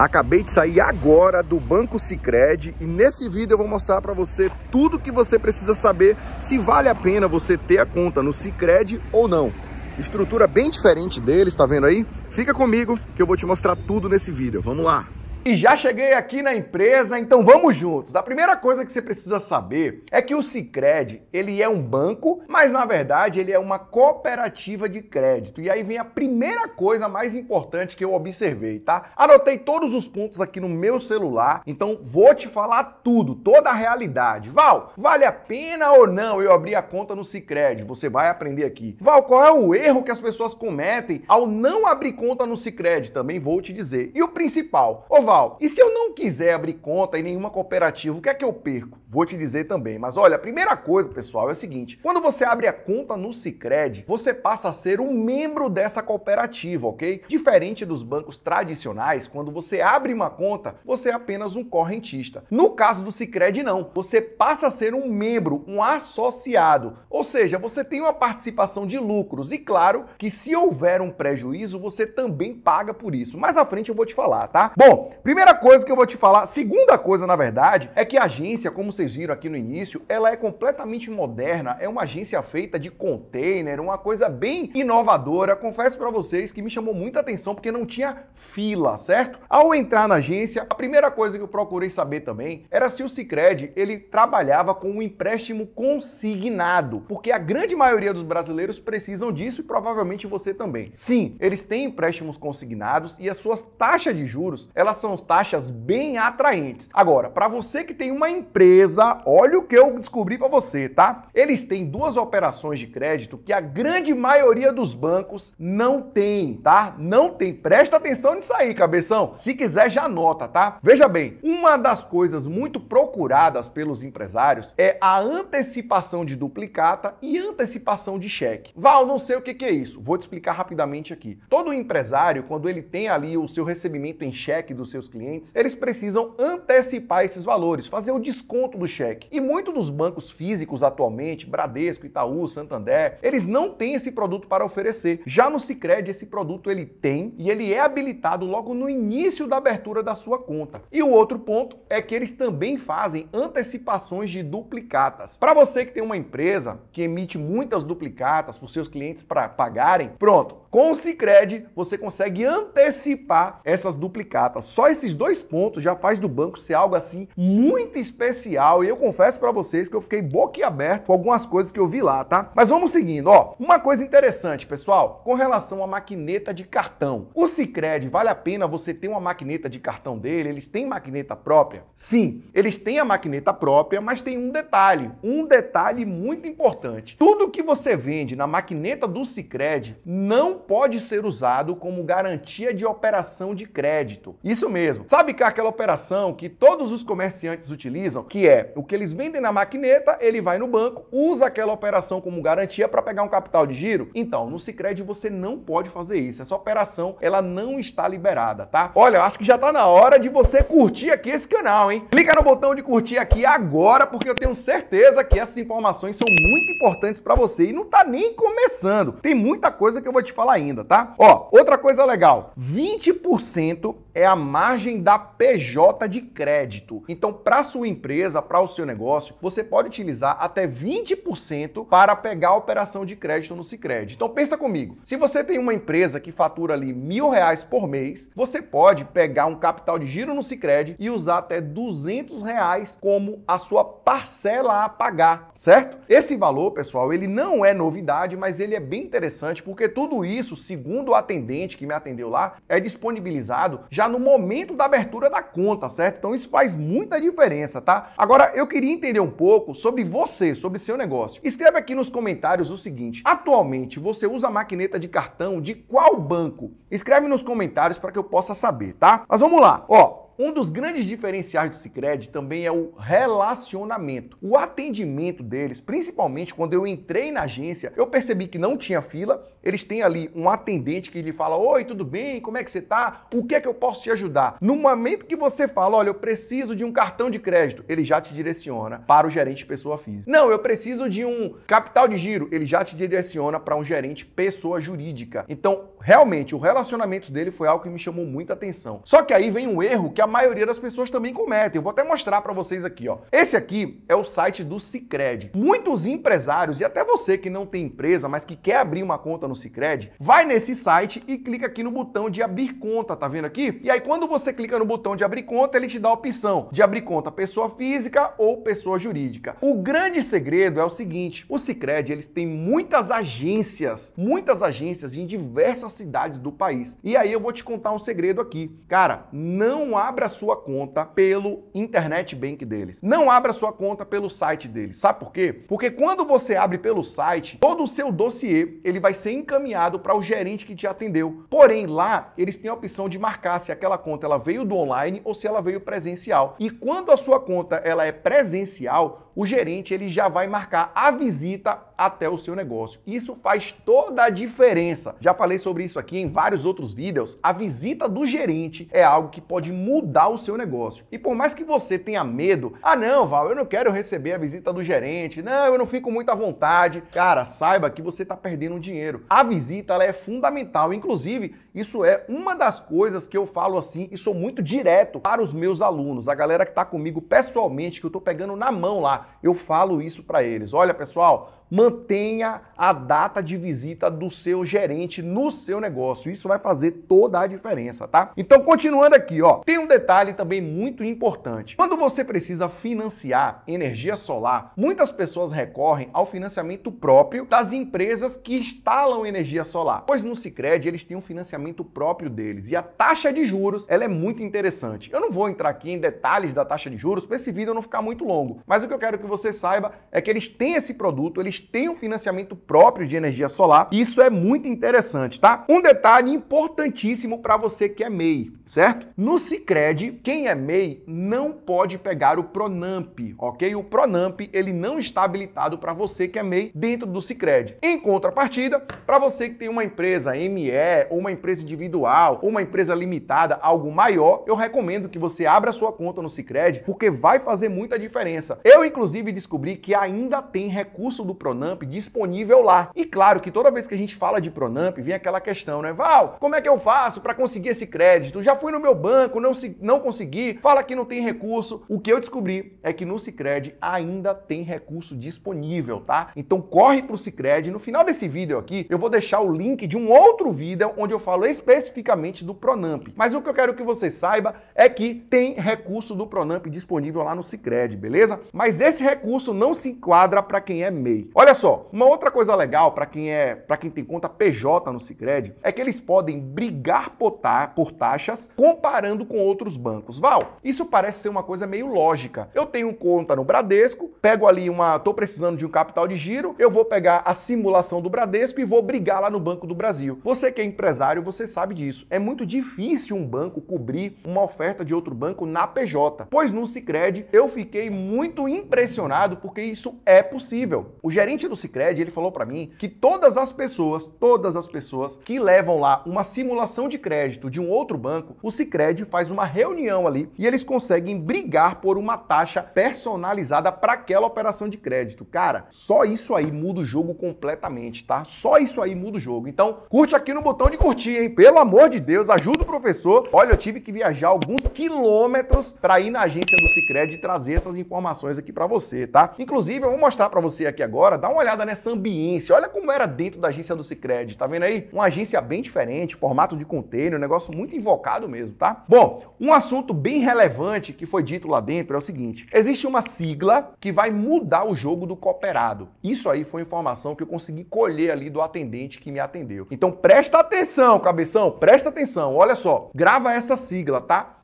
Acabei de sair agora do Banco Sicredi e nesse vídeo eu vou mostrar para você tudo que você precisa saber se vale a pena você ter a conta no Sicredi ou não. Estrutura bem diferente deles, tá vendo aí? Fica comigo que eu vou te mostrar tudo nesse vídeo. Vamos lá. E já cheguei aqui na empresa, então vamos juntos. A primeira coisa que você precisa saber é que o Sicredi, ele é um banco, mas na verdade ele é uma cooperativa de crédito. E aí vem a primeira coisa mais importante que eu observei, tá? Anotei todos os pontos aqui no meu celular, então vou te falar tudo, toda a realidade. Val, vale a pena ou não eu abrir a conta no Sicredi? Você vai aprender aqui. Val, qual é o erro que as pessoas cometem ao não abrir conta no Sicredi? Também vou te dizer. E o principal, ô Durval, e se eu não quiser abrir conta em nenhuma cooperativa, o que é que eu perco? Vou te dizer também, mas olha, a primeira coisa, pessoal, é o seguinte: quando você abre a conta no Sicredi, você passa a ser um membro dessa cooperativa, ok? Diferente dos bancos tradicionais, quando você abre uma conta, você é apenas um correntista. No caso do Sicredi não, você passa a ser um membro, um associado, ou seja, você tem uma participação de lucros e claro que se houver um prejuízo, você também paga por isso. Mais à frente eu vou te falar, tá? Bom, primeira coisa que eu vou te falar, segunda coisa, na verdade, é que a agência, como vocês viram aqui no início, ela é completamente moderna, é uma agência feita de container, uma coisa bem inovadora. Confesso para vocês que me chamou muita atenção porque não tinha fila, certo? Ao entrar na agência, a primeira coisa que eu procurei saber também era se o Sicredi ele trabalhava com um empréstimo consignado, porque a grande maioria dos brasileiros precisam disso e provavelmente você também. Sim, eles têm empréstimos consignados e as suas taxas de juros, elas são são taxas bem atraentes. Agora, para você que tem uma empresa, olha o que eu descobri para você, tá? Eles têm duas operações de crédito que a grande maioria dos bancos não tem, tá? Não tem. Presta atenção nisso aí, cabeção. Se quiser, já anota, tá? Veja bem, uma das coisas muito procuradas pelos empresários é a antecipação de duplicata e antecipação de cheque. Val, não sei o que, que é isso. Vou te explicar rapidamente aqui. Todo empresário, quando ele tem ali o seu recebimento em cheque do seu seus clientes, eles precisam antecipar esses valores, fazer o desconto do cheque. E muitos dos bancos físicos atualmente, Bradesco, Itaú, Santander, eles não têm esse produto para oferecer. Já no Sicredi esse produto ele tem e ele é habilitado logo no início da abertura da sua conta. E o outro ponto é que eles também fazem antecipações de duplicatas. Para você que tem uma empresa que emite muitas duplicatas para os seus clientes para pagarem, pronto. Com o Sicredi você consegue antecipar essas duplicatas. Só esses dois pontos já faz do banco ser algo assim muito especial. E eu confesso para vocês que eu fiquei boquiaberto com algumas coisas que eu vi lá, tá? Mas vamos seguindo, ó. Uma coisa interessante, pessoal, com relação à maquineta de cartão. O Sicredi vale a pena você ter uma maquineta de cartão dele? Eles têm maquineta própria? Sim, eles têm a maquineta própria, mas tem um detalhe, um detalhe muito importante. Tudo que você vende na maquineta do Sicredi não pode ser usado como garantia de operação de crédito. Isso mesmo mesmo. Sabe que aquela operação que todos os comerciantes utilizam, que é o que eles vendem na maquineta, ele vai no banco, usa aquela operação como garantia para pegar um capital de giro? Então, no Sicredi você não pode fazer isso. Essa operação, ela não está liberada, tá? Olha, acho que já está na hora de você curtir aqui esse canal, hein? Clica no botão de curtir aqui agora, porque eu tenho certeza que essas informações são muito importantes para você e não está nem começando. Tem muita coisa que eu vou te falar ainda, tá? Ó, outra coisa legal, 20% é a margem da PJ de crédito. Então, para sua empresa, para o seu negócio, você pode utilizar até 20% para pegar a operação de crédito no Sicredi. Então, pensa comigo. Se você tem uma empresa que fatura ali mil reais por mês, você pode pegar um capital de giro no Sicredi e usar até 200 reais como a sua parcela a pagar, certo? Esse valor, pessoal, ele não é novidade, mas ele é bem interessante porque tudo isso, segundo o atendente que me atendeu lá, é disponibilizado já já no momento da abertura da conta, certo? Então isso faz muita diferença, tá? Agora eu queria entender um pouco sobre você, sobre seu negócio. Escreve aqui nos comentários o seguinte: atualmente você usa maquineta de cartão de qual banco? Escreve nos comentários para que eu possa saber, tá? Mas vamos lá. Ó, um dos grandes diferenciais do Sicredi também é o relacionamento. O atendimento deles, principalmente quando eu entrei na agência, eu percebi que não tinha fila. Eles têm ali um atendente que lhe fala: "Oi, tudo bem? Como é que você tá? O que é que eu posso te ajudar?". No momento que você fala: "Olha, eu preciso de um cartão de crédito", ele já te direciona para o gerente pessoa física. "Não, eu preciso de um capital de giro", ele já te direciona para um gerente pessoa jurídica. Então, realmente o relacionamento dele foi algo que me chamou muita atenção. Só que aí vem um erro que a maioria das pessoas também comete Eu vou até mostrar para vocês aqui, ó. Esse aqui é o site do Sicredi. Muitos empresários e até você que não tem empresa, mas que quer abrir uma conta no Sicredi, vai nesse site e clica aqui no botão de abrir conta, tá vendo aqui? E aí quando você clica no botão de abrir conta, ele te dá a opção de abrir conta pessoa física ou pessoa jurídica. O grande segredo é o seguinte, o Sicredi eles têm muitas agências, muitas agências em diversas diversas cidades do país. E aí eu vou te contar um segredo aqui. Cara, não abra sua conta pelo internet bank deles. Não abra sua conta pelo site deles. Sabe por quê? Porque quando você abre pelo site, todo o seu dossiê, ele vai ser encaminhado para o gerente que te atendeu. Porém, lá eles têm a opção de marcar se aquela conta ela veio do online ou se ela veio presencial. E quando a sua conta ela é presencial, o gerente ele já vai marcar a visita até o seu negócio. Isso faz toda a diferença. Já falei sobre isso aqui em vários outros vídeos. A visita do gerente é algo que pode mudar o seu negócio. E por mais que você tenha medo, ah não, Val, eu não quero receber a visita do gerente, não, eu não fico muito à vontade. Cara, saiba que você está perdendo dinheiro. A visita ela é fundamental, inclusive isso é uma das coisas que eu falo assim e sou muito direto para os meus alunos, a galera que está comigo pessoalmente, que eu estou pegando na mão lá eu falo isso para eles. Olha, pessoal, mantenha a data de visita do seu gerente no seu negócio. Isso vai fazer toda a diferença, tá? Então, continuando aqui, ó, tem um detalhe também muito importante. Quando você precisa financiar energia solar, muitas pessoas recorrem ao financiamento próprio das empresas que instalam energia solar, pois no Sicredi eles têm um financiamento próprio deles e a taxa de juros, ela é muito interessante. Eu não vou entrar aqui em detalhes da taxa de juros para esse vídeo não ficar muito longo, mas o que eu quero que você saiba é que eles têm esse produto, eles tem têm um financiamento próprio de energia solar. Isso é muito interessante, tá? Um detalhe importantíssimo para você que é MEI, certo? No Sicredi, quem é MEI não pode pegar o Pronamp, OK? O Pronamp, ele não está habilitado para você que é MEI dentro do Sicredi. Em contrapartida, para você que tem uma empresa ME, ou uma empresa individual, ou uma empresa limitada, algo maior, eu recomendo que você abra sua conta no Sicredi, porque vai fazer muita diferença. Eu inclusive descobri que ainda tem recurso do Pronamp Pronamp disponível lá. E claro que toda vez que a gente fala de Pronamp, vem aquela questão, né? Val, como é que eu faço para conseguir esse crédito? Já fui no meu banco, não, se, não consegui, fala que não tem recurso. O que eu descobri é que no Cicred ainda tem recurso disponível, tá? Então corre pro Cicred. No final desse vídeo aqui, eu vou deixar o link de um outro vídeo onde eu falo especificamente do Pronamp. Mas o que eu quero que você saiba é que tem recurso do Pronamp disponível lá no Cicred, beleza? Mas esse recurso não se enquadra para quem é MEI. Olha só, uma outra coisa legal para quem é, para quem tem conta PJ no Sicredi é que eles podem brigar por, ta, por taxas comparando com outros bancos. Val, isso parece ser uma coisa meio lógica. Eu tenho conta no Bradesco, pego ali uma, tô precisando de um capital de giro, eu vou pegar a simulação do Bradesco e vou brigar lá no Banco do Brasil. Você que é empresário, você sabe disso. É muito difícil um banco cobrir uma oferta de outro banco na PJ. Pois no Sicredi eu fiquei muito impressionado porque isso é possível. O gerente gerente do Sicredi, ele falou para mim que todas as pessoas, todas as pessoas que levam lá uma simulação de crédito de um outro banco, o Sicredi faz uma reunião ali e eles conseguem brigar por uma taxa personalizada para aquela operação de crédito. Cara, só isso aí muda o jogo completamente, tá? Só isso aí muda o jogo. Então, curte aqui no botão de curtir, hein? Pelo amor de Deus, ajuda o professor. Olha, eu tive que viajar alguns quilômetros para ir na agência do e trazer essas informações aqui para você, tá? Inclusive, eu vou mostrar para você aqui agora dá uma olhada nessa ambiência. Olha como era dentro da agência do Cicred, tá vendo aí? Uma agência bem diferente, formato de container, um negócio muito invocado mesmo, tá? Bom, um assunto bem relevante que foi dito lá dentro é o seguinte: existe uma sigla que vai mudar o jogo do cooperado. Isso aí foi informação que eu consegui colher ali do atendente que me atendeu. Então presta atenção, cabeção, presta atenção. Olha só, grava essa sigla, tá?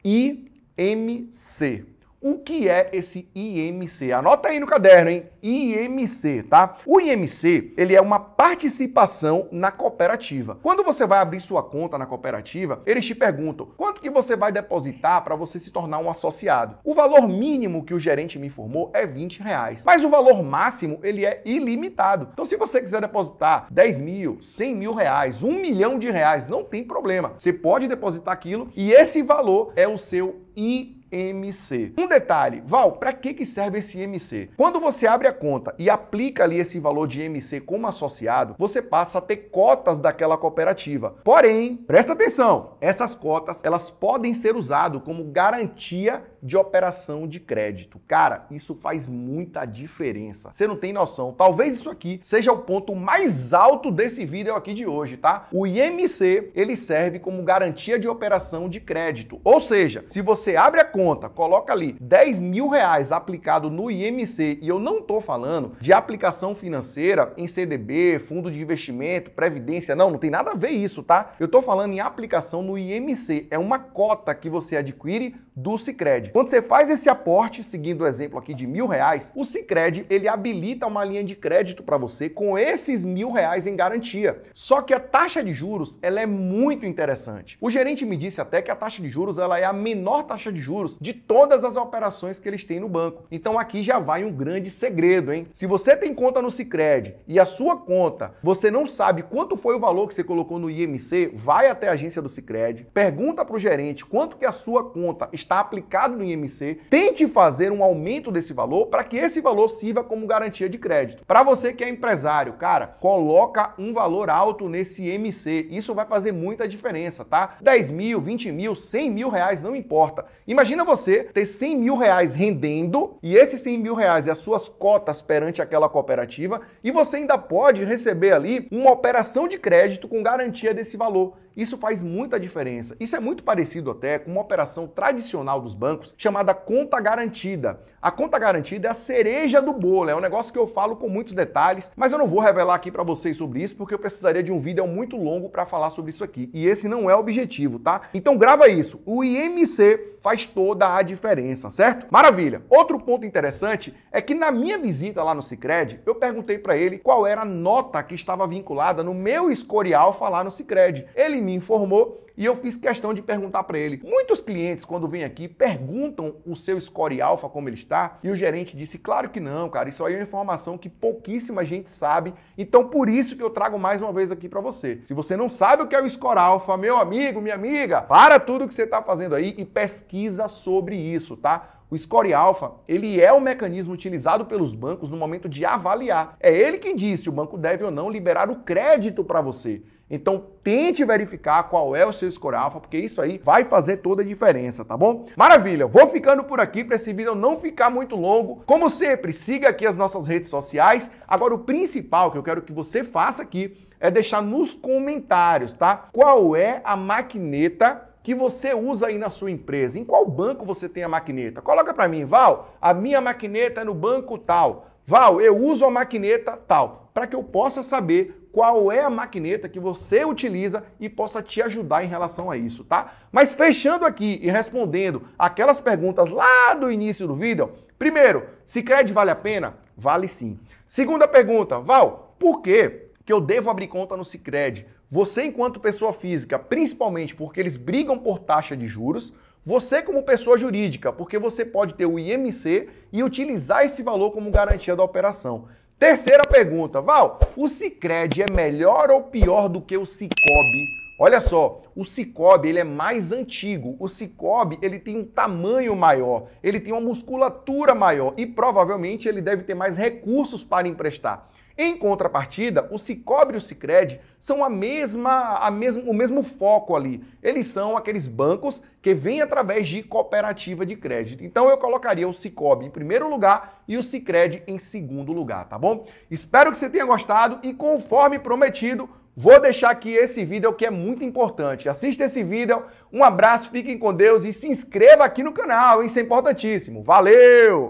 IMC o que é esse IMC. Anota aí no caderno, hein? IMC, tá? O IMC, ele é uma participação na cooperativa. Quando você vai abrir sua conta na cooperativa, eles te perguntam: "Quanto que você vai depositar para você se tornar um associado?". O valor mínimo que o gerente me informou é 20 reais, mas o valor máximo ele é ilimitado. Então, se você quiser depositar 10 mil, 100 mil reais, 1 milhão de reais, não tem problema. Você pode depositar aquilo e esse valor é o seu IMC. MC. Um detalhe, Val, para que, que serve esse MC? Quando você abre a conta e aplica ali esse valor de MC como associado, você passa a ter cotas daquela cooperativa. Porém, presta atenção, essas cotas elas podem ser usadas como garantia de operação de crédito. Cara, isso faz muita diferença. Você não tem noção. Talvez isso aqui seja o ponto mais alto desse vídeo aqui de hoje, tá? O IMC, ele serve como garantia de operação de crédito. Ou seja, se você abre a conta, coloca ali 10 mil reais aplicado no IMC, e eu não estou falando de aplicação financeira em CDB, fundo de investimento, previdência, não, não tem nada a ver isso, tá? Eu estou falando em aplicação no IMC, é uma cota que você adquire do Sicredi. Quando você faz esse aporte, seguindo o exemplo aqui de mil reais, o Sicredi ele habilita uma linha de crédito para você com esses mil reais em garantia. Só que a taxa de juros ela é muito interessante. O gerente me disse até que a taxa de juros ela é a menor taxa de juros de todas as operações que eles têm no banco. Então aqui já vai um grande segredo, hein? Se você tem conta no Sicredi e a sua conta, você não sabe quanto foi o valor que você colocou no IMC, vai até a agência do Sicredi, pergunta para o gerente quanto que a sua conta está aplicado no IMC, tente fazer um aumento desse valor para que esse valor sirva como garantia de crédito. Para você que é empresário, cara, coloca um valor alto nesse IMC. Isso vai fazer muita diferença, tá? 10 mil, 20 mil, 100 mil reais, não importa. Imagina Imagina você ter 100 mil reais rendendo e esses 100 mil reais e as suas cotas perante aquela cooperativa e você ainda pode receber ali uma operação de crédito com garantia desse valor. Isso faz muita diferença. Isso é muito parecido até com uma operação tradicional dos bancos chamada conta garantida. A conta garantida é a cereja do bolo, é um negócio que eu falo com muitos detalhes, mas eu não vou revelar aqui para vocês sobre isso porque eu precisaria de um vídeo muito longo para falar sobre isso aqui. E esse não é o objetivo, tá? Então grava isso. O IMC faz toda a diferença, certo? Maravilha. Outro ponto interessante é que na minha visita lá no Sicredi, eu perguntei para ele qual era a nota que estava vinculada no meu Escorial falar no Sicredi. Ele me informou e eu fiz questão de perguntar para ele. Muitos clientes, quando vêm aqui, perguntam o seu score alfa como ele está, e o gerente disse: claro que não, cara, isso aí é uma informação que pouquíssima gente sabe, então por isso que eu trago mais uma vez aqui para você. Se você não sabe o que é o score alfa, meu amigo, minha amiga, para tudo que você está fazendo aí e pesquisa sobre isso, tá? O score alfa, ele é o mecanismo utilizado pelos bancos no momento de avaliar. É ele quem diz se o banco deve ou não liberar o crédito para você. Então tente verificar qual é o seu score alfa, porque isso aí vai fazer toda a diferença, tá bom? Maravilha, vou ficando por aqui para esse vídeo não ficar muito longo. Como sempre, siga aqui as nossas redes sociais. Agora o principal que eu quero que você faça aqui é deixar nos comentários, tá? Qual é a maquineta que você usa aí na sua empresa? Em qual banco você tem a maquineta? Coloca para mim, Val, a minha maquineta é no banco tal. Val, eu uso a maquineta tal, para que eu possa saber qual é a maquineta que você utiliza e possa te ajudar em relação a isso, tá? Mas fechando aqui e respondendo aquelas perguntas lá do início do vídeo, primeiro, se crédito vale a pena? Vale sim. Segunda pergunta, Val, por que que eu devo abrir conta no Sicredi? Você enquanto pessoa física, principalmente porque eles brigam por taxa de juros, você como pessoa jurídica, porque você pode ter o IMC e utilizar esse valor como garantia da operação. Terceira pergunta, Val, o Sicredi é melhor ou pior do que o Cicobi? Olha só, o Cicobi ele é mais antigo. O Cicobi ele tem um tamanho maior, ele tem uma musculatura maior e provavelmente ele deve ter mais recursos para emprestar. Em contrapartida, o Cicobre e o Sicredi são a mesma, a mesmo, o mesmo foco ali. Eles são aqueles bancos que vêm através de cooperativa de crédito. Então eu colocaria o Cicobre em primeiro lugar e o Sicredi em segundo lugar, tá bom? Espero que você tenha gostado e conforme prometido, vou deixar aqui esse vídeo que é muito importante. Assista esse vídeo, um abraço, fiquem com Deus e se inscreva aqui no canal, isso é importantíssimo. Valeu!